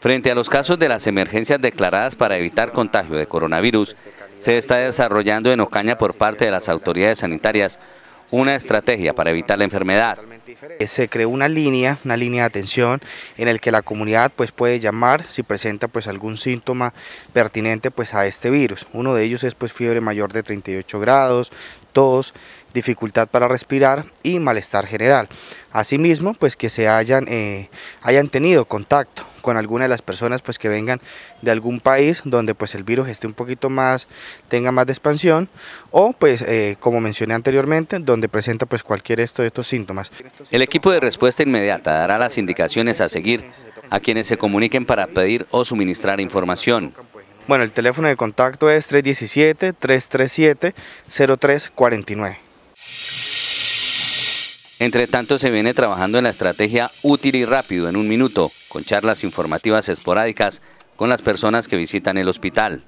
Frente a los casos de las emergencias declaradas para evitar contagio de coronavirus, se está desarrollando en Ocaña por parte de las autoridades sanitarias una estrategia para evitar la enfermedad. Eh, se creó una línea, una línea de atención en el que la comunidad pues, puede llamar si presenta pues, algún síntoma pertinente pues, a este virus. Uno de ellos es pues, fiebre mayor de 38 grados, tos, dificultad para respirar y malestar general. Asimismo, pues que se hayan, eh, hayan tenido contacto con alguna de las personas pues que vengan de algún país donde pues el virus esté un poquito más, tenga más de expansión o pues eh, como mencioné anteriormente donde presenta pues cualquier esto de estos síntomas. El equipo de respuesta inmediata dará las indicaciones a seguir a quienes se comuniquen para pedir o suministrar información. Bueno, el teléfono de contacto es 317-337-0349. Entre tanto, se viene trabajando en la estrategia útil y rápido en un minuto, con charlas informativas esporádicas con las personas que visitan el hospital.